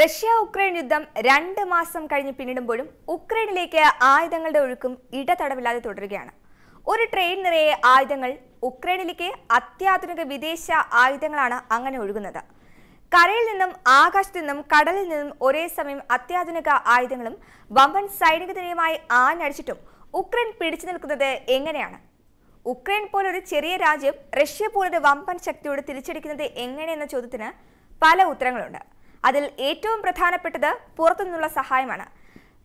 Russia Ukraine യുദ്ധം രണ്ട് മാസം കഴിഞ്ഞ് പിന്നിടുമ്പോഴും ഉക്രൈനിലേക്ക് ആയുധങ്ങളുടെ ഒഴുക്കും ഇടതടവില്ലാതെ തുടരുകയാണ് ഒരു ട്രെയിൻ നിറയെ ആയുധങ്ങൾ ഉക്രൈനിലേക്ക് അത്യാധുനിക വിദേശ ആയുധങ്ങളാണ് അങ്ങനെ ഒഴുകുന്നത് കരയിൽ നിന്നും ആകാശത്തു നിന്നും കടലിൽ നിന്നും ഒരേ സമയം അത്യാധുനിക ആയുധങ്ങളും വമ്പൻ സൈനിക നിരയുമായി ആഞ്ഞടിച്ചിട്ടും ഉക്രൈൻ പിടിച്ചു നിൽക്കുന്നത് എങ്ങനെയാണ് ഉക്രൈൻ പോലൊരു ചെറിയ രാജ്യം റഷ്യ പോലൊരു വമ്പൻ ശക്തിയോട് തിരിച്ചടിക്കുന്നത് എങ്ങനെയെന്ന ചോദ്യത്തിന് പല ഉത്തരങ്ങളുണ്ട് അതിൽ ഏറ്റവും പ്രധാനപ്പെട്ടത് പുറത്തുനിന്നുള്ള സഹായമാണ്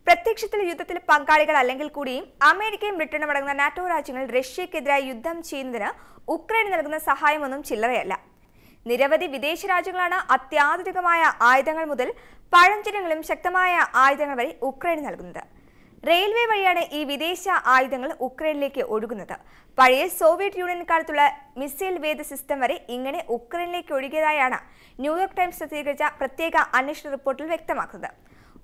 പ്രത്യക്ഷത്തിൽ യുദ്ധത്തിൽ പങ്കാളികൾ അല്ലെങ്കിൽ കൂടിയും അമേരിക്കയും ബ്രിട്ടനും അടങ്ങുന്ന നാറ്റോ രാജ്യങ്ങൾ റഷ്യക്കെതിരായി യുദ്ധം ചെയ്യുന്നതിന് ഉക്രൈന് നൽകുന്ന സഹായമൊന്നും ചില്ലറയല്ല നിരവധി വിദേശ രാജ്യങ്ങളാണ് അത്യാധുനികമായ ആയുധങ്ങൾ മുതൽ പഴഞ്ചിനങ്ങളും ശക്തമായ ആയുധങ്ങൾ വരെ ഉക്രൈന് നൽകുന്നത് റെയിൽവേ വഴിയാണ് ഈ വിദേശ ആയുധങ്ങൾ ഉക്രൈനിലേക്ക് ഒഴുകുന്നത് പഴയ സോവിയറ്റ് യൂണിയൻ കാലത്തുള്ള മിസൈൽ വേദ സിസ്റ്റം വരെ ഇങ്ങനെ ഉക്രൈനിലേക്ക് ഒഴുകിയതായാണ് ന്യൂയോർക്ക് ടൈംസ് പ്രസിദ്ധീകരിച്ച പ്രത്യേക അന്വേഷണ റിപ്പോർട്ടിൽ വ്യക്തമാക്കുന്നത്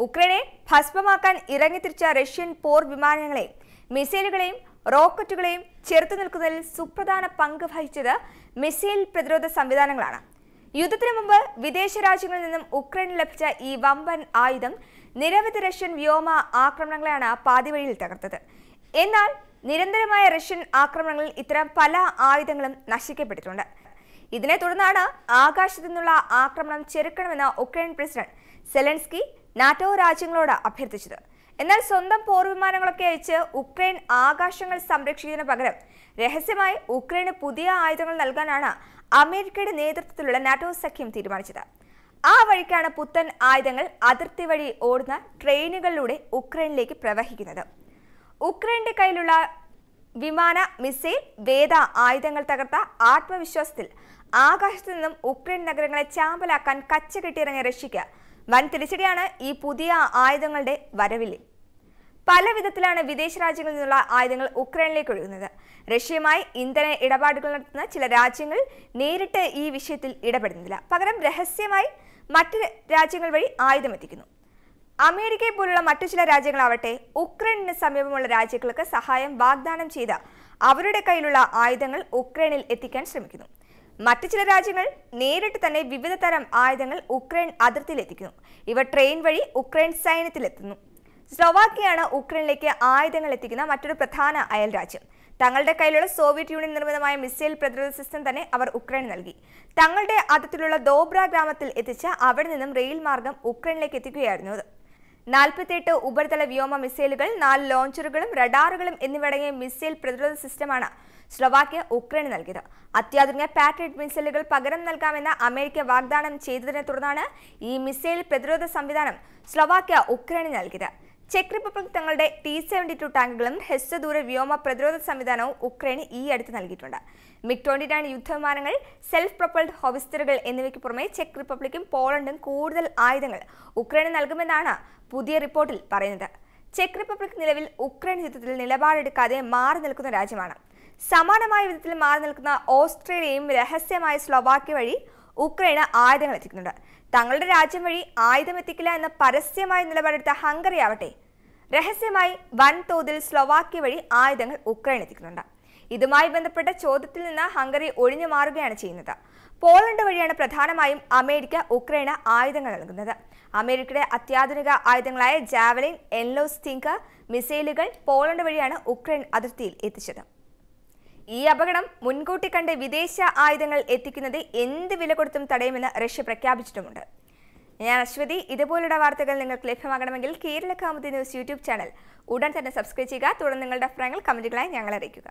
ഉക്രൈനെ ഭസ്മമാക്കാൻ ഇറങ്ങിത്തിരിച്ച റഷ്യൻ പോർ വിമാനങ്ങളെയും മിസൈലുകളെയും റോക്കറ്റുകളെയും ചെറുത്തു നിൽക്കുന്നതിൽ സുപ്രധാന പങ്ക് വഹിച്ചത് മിസൈൽ പ്രതിരോധ സംവിധാനങ്ങളാണ് യുദ്ധത്തിനു മുമ്പ് വിദേശ രാജ്യങ്ങളിൽ നിന്നും ഉക്രൈനിൽ ലഭിച്ച ഈ വമ്പൻ ആയുധം നിരവധി റഷ്യൻ വ്യോമ ആക്രമണങ്ങളെയാണ് പാതിവഴിയിൽ തകർത്തത് എന്നാൽ നിരന്തരമായ റഷ്യൻ ആക്രമണങ്ങളിൽ ഇത്തരം പല ആയുധങ്ങളും നശിക്കപ്പെട്ടിട്ടുണ്ട് ഇതിനെ തുടർന്നാണ് ആകാശത്തു നിന്നുള്ള ആക്രമണം ചെറുക്കണമെന്ന് ഉക്രൈൻ പ്രസിഡന്റ് സെലൻസ്കി നാറ്റോ രാജ്യങ്ങളോട് അഭ്യർത്ഥിച്ചത് എന്നാൽ സ്വന്തം പോർവിമാനങ്ങളൊക്കെ അയച്ച് ഉക്രൈൻ ആകാശങ്ങൾ സംരക്ഷിക്കുന്നതിന് പകരം രഹസ്യമായി ഉക്രൈന് പുതിയ ആയുധങ്ങൾ നൽകാനാണ് അമേരിക്കയുടെ നേതൃത്വത്തിലുള്ള നാറ്റോ സഖ്യം തീരുമാനിച്ചത് ആ വഴിക്കാണ് പുത്തൻ ആയുധങ്ങൾ അതിർത്തി വഴി ഓടുന്ന ട്രെയിനുകളിലൂടെ ഉക്രൈനിലേക്ക് പ്രവഹിക്കുന്നത് ഉക്രൈന്റെ കയ്യിലുള്ള വിമാന മിസൈൽ വേദ ആയുധങ്ങൾ തകർത്ത ആത്മവിശ്വാസത്തിൽ ആകാശത്തു നിന്നും ഉക്രൈൻ നഗരങ്ങളെ ചാമ്പലാക്കാൻ കച്ച കെട്ടിയിറങ്ങിയ റഷ്യക്ക് വൻ തിരിച്ചടിയാണ് ഈ പുതിയ ആയുധങ്ങളുടെ വരവില്ലേ പല വിധത്തിലാണ് വിദേശ രാജ്യങ്ങളിൽ നിന്നുള്ള ആയുധങ്ങൾ ഉക്രൈനിലേക്ക് ഒഴുകുന്നത് റഷ്യയുമായി ഇന്ധന ഇടപാടുകൾ നടത്തുന്ന ചില രാജ്യങ്ങൾ നേരിട്ട് ഈ വിഷയത്തിൽ ഇടപെടുന്നില്ല പകരം രഹസ്യമായി മറ്റ് രാജ്യങ്ങൾ വഴി ആയുധമെത്തിക്കുന്നു അമേരിക്കയെ പോലുള്ള മറ്റു ചില രാജ്യങ്ങളാവട്ടെ ഉക്രൈനിന് സമീപമുള്ള രാജ്യങ്ങൾക്ക് സഹായം വാഗ്ദാനം ചെയ്ത അവരുടെ കയ്യിലുള്ള ആയുധങ്ങൾ ഉക്രൈനിൽ എത്തിക്കാൻ ശ്രമിക്കുന്നു മറ്റു ചില രാജ്യങ്ങൾ നേരിട്ട് തന്നെ വിവിധ തരം ആയുധങ്ങൾ ഉക്രൈൻ അതിർത്തിയിലെത്തിക്കുന്നു ഇവ ട്രെയിൻ വഴി ഉക്രൈൻ സൈന്യത്തിലെത്തുന്നു സ്ലോവാക്കിയാണ് ഉക്രൈനിലേക്ക് ആയുധങ്ങൾ എത്തിക്കുന്ന മറ്റൊരു പ്രധാന അയൽ രാജ്യം തങ്ങളുടെ കയ്യിലുള്ള സോവിയറ്റ് യൂണിയൻ നിർമ്മിതമായ മിസൈൽ പ്രതിരോധ സിസ്റ്റം തന്നെ അവർ ഉക്രൈന് നൽകി തങ്ങളുടെ അതിർത്തിയിലുള്ള ദോബ്ര ഗ്രാമത്തിൽ എത്തിച്ച് അവിടെ നിന്നും റെയിൽ മാർഗം ഉക്രൈനിലേക്ക് എത്തിക്കുകയായിരുന്നു അത് നാൽപ്പത്തിയെട്ട് ഉപരിതല വ്യോമ മിസൈലുകൾ നാല് ലോഞ്ചറുകളും റഡാറുകളും എന്നിവടങ്ങിയ മിസൈൽ പ്രതിരോധ സിസ്റ്റമാണ് സ്ലൊവാക്യ ഉക്രൈന് നൽകിയത് അത്യാധുനിക പാറ്റഡ് മിസൈലുകൾ പകരം നൽകാമെന്ന അമേരിക്ക വാഗ്ദാനം ചെയ്തതിനെ തുടർന്നാണ് ഈ മിസൈൽ പ്രതിരോധ സംവിധാനം സ്ലൊവാക്യ ഉക്രൈന് നൽകിയത് ചെക്ക് റിപ്പബ്ലിക് തങ്ങളുടെ ടി സെവൻറ്റി ടു ടാങ്കുകളും ഹ്രസ്വദൂര വ്യോമ പ്രതിരോധ സംവിധാനവും ഉക്രൈന് ഈ അടുത്ത് നൽകിയിട്ടുണ്ട് മിക് ട്വൻറ്റി നയൻ യുദ്ധവിമാനങ്ങൾ സെൽഫ് പ്രൊപ്പൾഡ് ഹോവിസ്റ്ററുകൾ എന്നിവയ്ക്ക് പുറമെ ചെക്ക് റിപ്പബ്ലിക്കും പോളണ്ടും കൂടുതൽ ആയുധങ്ങൾ ഉക്രൈന് നൽകുമെന്നാണ് പുതിയ റിപ്പോർട്ടിൽ പറയുന്നത് ചെക്ക് റിപ്പബ്ലിക് നിലവിൽ ഉക്രൈൻ യുദ്ധത്തിൽ നിലപാടെടുക്കാതെ മാറി നിൽക്കുന്ന രാജ്യമാണ് സമാനമായ വിധത്തിൽ മാറി നിൽക്കുന്ന ഓസ്ട്രേലിയയും രഹസ്യമായ സ്ലോവാക്യ വഴി ഉക്രൈന് ആയുധങ്ങൾ എത്തിക്കുന്നുണ്ട് തങ്ങളുടെ രാജ്യം വഴി ആയുധം എത്തിക്കില്ല എന്ന പരസ്യമായ നിലപാടെടുത്ത ഹംഗറി ആവട്ടെ രഹസ്യമായി വൻതോതിൽ സ്ലൊവാക്യ വഴി ആയുധങ്ങൾ ഉക്രൈൻ എത്തിക്കുന്നുണ്ട് ഇതുമായി ബന്ധപ്പെട്ട ചോദ്യത്തിൽ നിന്ന് ഹംഗറി ഒഴിഞ്ഞു മാറുകയാണ് ചെയ്യുന്നത് പോളണ്ട് വഴിയാണ് പ്രധാനമായും അമേരിക്ക ഉക്രൈന് ആയുധങ്ങൾ നൽകുന്നത് അമേരിക്കയുടെ അത്യാധുനിക ആയുധങ്ങളായ ജാവലിൻ എൻലോ സ്റ്റിങ്കർ മിസൈലുകൾ പോളണ്ട് വഴിയാണ് ഉക്രൈൻ അതിർത്തിയിൽ എത്തിച്ചത് ഈ അപകടം മുൻകൂട്ടി കണ്ട് വിദേശ ആയുധങ്ങൾ എത്തിക്കുന്നത് എന്ത് വില കൊടുത്തും തടയുമെന്ന് റഷ്യ പ്രഖ്യാപിച്ചിട്ടുമുണ്ട് ഞാൻ അശ്വതി ഇതുപോലുള്ള വാർത്തകൾ നിങ്ങൾക്ക് ലഭ്യമാകണമെങ്കിൽ Kerala Kaumudi news YouTube channel ഉടൻ തന്നെ സബ്സ്ക്രൈബ് ചെയ്യുക തുടർന്ന് നിങ്ങളുടെ അഭിപ്രായങ്ങൾ കമൻറ്റുകളായി ഞങ്ങൾ അറിയിക്കുക